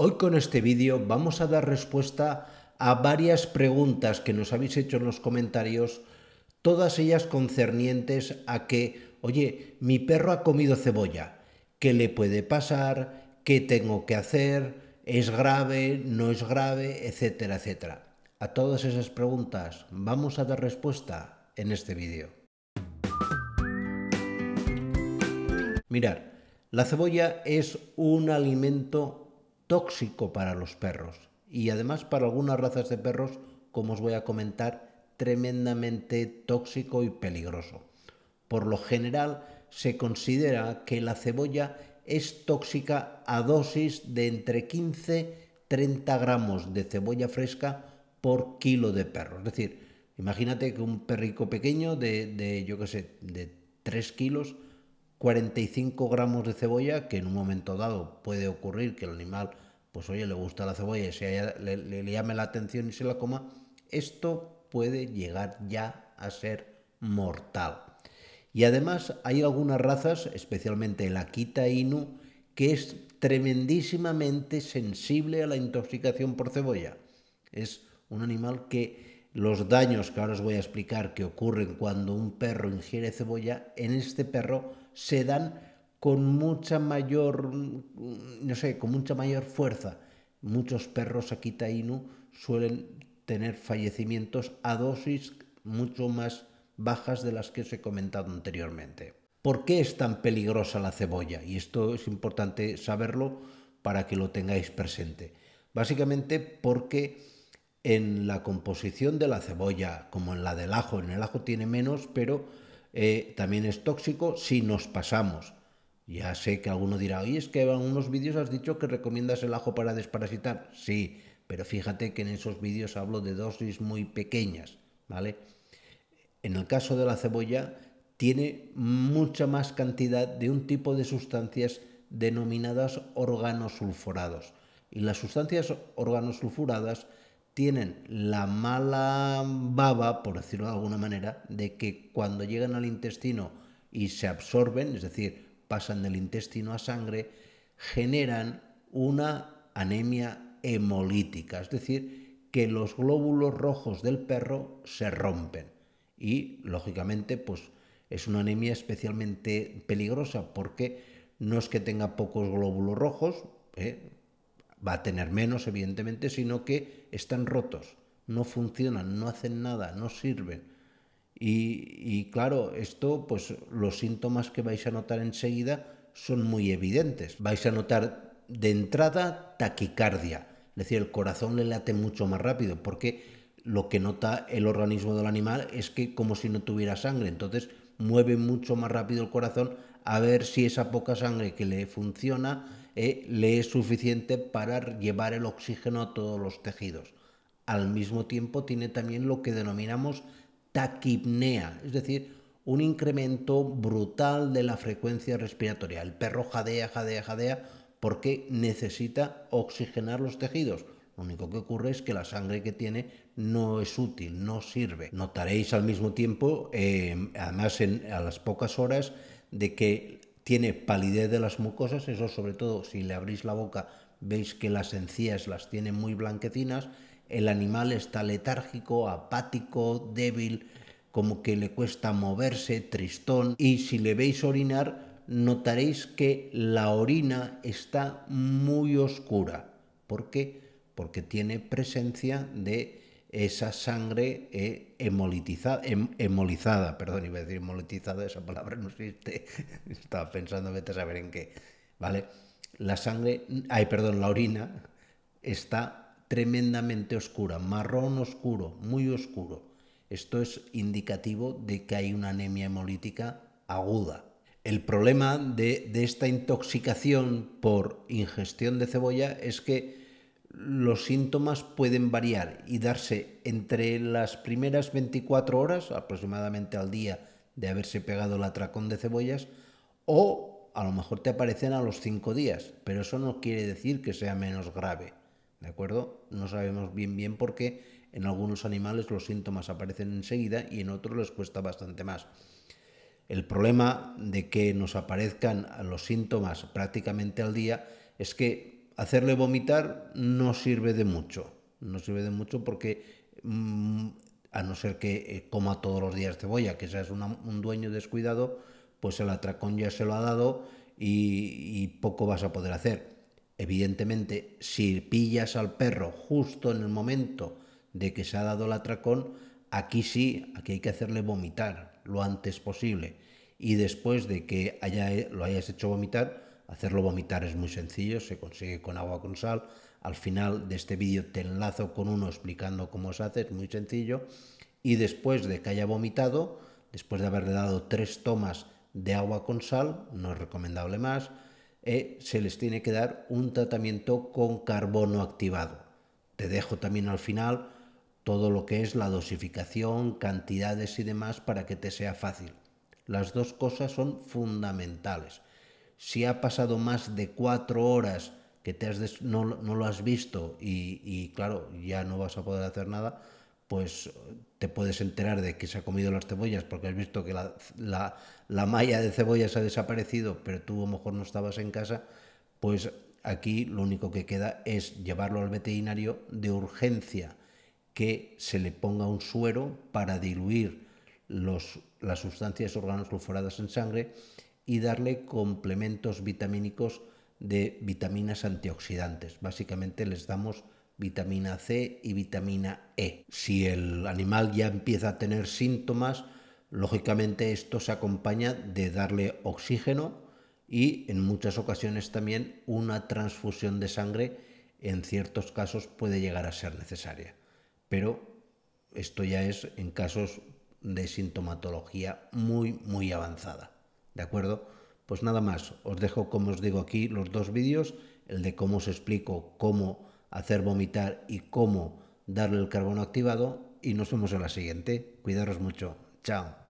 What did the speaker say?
Hoy con este vídeo vamos a dar respuesta a varias preguntas que nos habéis hecho en los comentarios, todas ellas concernientes a que, oye, mi perro ha comido cebolla, ¿qué le puede pasar? ¿Qué tengo que hacer? ¿Es grave? ¿No es grave? Etcétera, etcétera. A todas esas preguntas vamos a dar respuesta en este vídeo. Mirar, la cebolla es un alimento tóxico para los perros y además para algunas razas de perros, como os voy a comentar, tremendamente tóxico y peligroso. Por lo general se considera que la cebolla es tóxica a dosis de entre 15 y 30 gramos de cebolla fresca por kilo de perro. Es decir, imagínate que un perrico pequeño de, yo qué sé, de 3 kilos, 45 gramos de cebolla, que en un momento dado puede ocurrir que el animal pues oye, le gusta la cebolla y si le, llama llame la atención y se la coma, esto puede llegar ya a ser mortal. Y además hay algunas razas, especialmente la Akita Inu, que es tremendísimamente sensible a la intoxicación por cebolla. Es un animal que los daños que ahora os voy a explicar que ocurren cuando un perro ingiere cebolla, en este perro se dan con mucha mayor, mm, no sé, con mucha mayor fuerza. Muchos perros Akita Inu suelen tener fallecimientos a dosis mucho más bajas de las que os he comentado anteriormente. ¿Por qué es tan peligrosa la cebolla? Y esto es importante saberlo para que lo tengáis presente. Básicamente porque en la composición de la cebolla, como en la del ajo, en el ajo tiene menos, pero eh, también es tóxico si nos pasamos. Ya sé que alguno dirá, oye, es que en unos vídeos has dicho que recomiendas el ajo para desparasitar. Sí, pero fíjate que en esos vídeos hablo de dosis muy pequeñas, ¿vale? En el caso de la cebolla, tiene mucha más cantidad de un tipo de sustancias denominadas organosulfurados Y las sustancias organosulfuradas tienen la mala baba, por decirlo de alguna manera, de que cuando llegan al intestino y se absorben, es decir, pasan del intestino a sangre, generan una anemia hemolítica, es decir, que los glóbulos rojos del perro se rompen. Y, lógicamente, pues es una anemia especialmente peligrosa porque no es que tenga pocos glóbulos rojos, ¿eh? va a tener menos, evidentemente, sino que están rotos, no funcionan, no hacen nada, no sirven y, claro, esto, pues los síntomas que vais a notar enseguida son muy evidentes. Vais a notar de entrada taquicardia, es decir, el corazón le late mucho más rápido, porque lo que nota el organismo del animal es que como si no tuviera sangre, entonces mueve mucho más rápido el corazón a ver si esa poca sangre que le funciona eh, le es suficiente para llevar el oxígeno a todos los tejidos. Al mismo tiempo tiene también lo que denominamos taquipnea, es decir, un incremento brutal de la frecuencia respiratoria. El perro jadea, jadea, jadea porque necesita oxigenar los tejidos. Lo único que ocurre es que la sangre que tiene no es útil, no sirve. Notaréis al mismo tiempo, em, además a las pocas horas, de que tiene palidez de las mucosas, eso sobre todo si le abrís la boca veis que las encías las tiene muy blanquecinas el animal está letárgico, apático, débil, como que le cuesta moverse, tristón, y si le veis orinar, notaréis que la orina está muy oscura. ¿Por qué? Porque tiene presencia de esa sangre eh, hemolitizada, hemolizada, perdón, iba a decir hemolitizada, esa palabra no existe, estaba pensando, vete a saber en qué, ¿vale? La sangre, ay, perdón, la orina está tremendamente oscura, marrón oscuro, muy oscuro. Esto es indicativo de que hay una anemia hemolítica aguda. El problema de, esta intoxicación por ingestión de cebolla es que los síntomas pueden variar y darse entre las primeras 24 horas, aproximadamente al día de haberse pegado el atracón de cebollas, o a lo mejor te aparecen a los 5 días, pero eso no quiere decir que sea menos grave. ¿De acuerdo? No sabemos bien bien por qué en algunos animales los síntomas aparecen enseguida y en otros les cuesta bastante más. El problema de que nos aparezcan los síntomas prácticamente al día es que hacerle vomitar no sirve de mucho. No sirve de mucho porque mm, a no ser que eh, coma todos los días cebolla, que seas un dueño descuidado, pues el atracón ya se lo ha dado y poco vas a poder hacer. Evidentemente, si pillas al perro justo en el momento de que se ha dado el atracón, aquí sí, aquí hay que hacerle vomitar lo antes posible. Y después de que lo hayas hecho vomitar, hacerlo vomitar es muy sencillo, se consigue con agua con sal. Al final de este vídeo te enlazo con uno explicando cómo se hace, es muy sencillo. Y después de que haya vomitado, después de haberle dado tres tomas de agua con sal, no es recomendable más, eh, se les tiene que dar un tratamiento con carbono activado. Te dejo también al final todo lo que es la dosificación, cantidades y demás para que te sea fácil. Las dos cosas son fundamentales. Si ha pasado más de cuatro horas que te has no, no, lo has visto y claro, ya no vas a poder hacer nada, pues te puedes enterar de que se ha comido las cebollas porque has visto que la, malla de cebollas ha desaparecido, pero tú a lo mejor no estabas en casa, pues aquí lo único que queda es llevarlo al veterinario de urgencia, que se le ponga un suero para diluir los, las sustancias organoclufuradas en sangre y darle complementos vitamínicos de vitaminas antioxidantes. Básicamente les damos vitamina C y vitamina E. Si el animal ya empieza a tener síntomas, lógicamente esto se acompaña de darle oxígeno y en muchas ocasiones también una transfusión de sangre en ciertos casos puede llegar a ser necesaria. Pero esto ya es en casos de sintomatología muy muy avanzada. ¿De acuerdo? Pues nada más, os dejo como os digo aquí los dos vídeos, el de cómo os explico cómo hacer vomitar y cómo darle el carbono activado y nos vemos en la siguiente. Cuidaros mucho. Chao.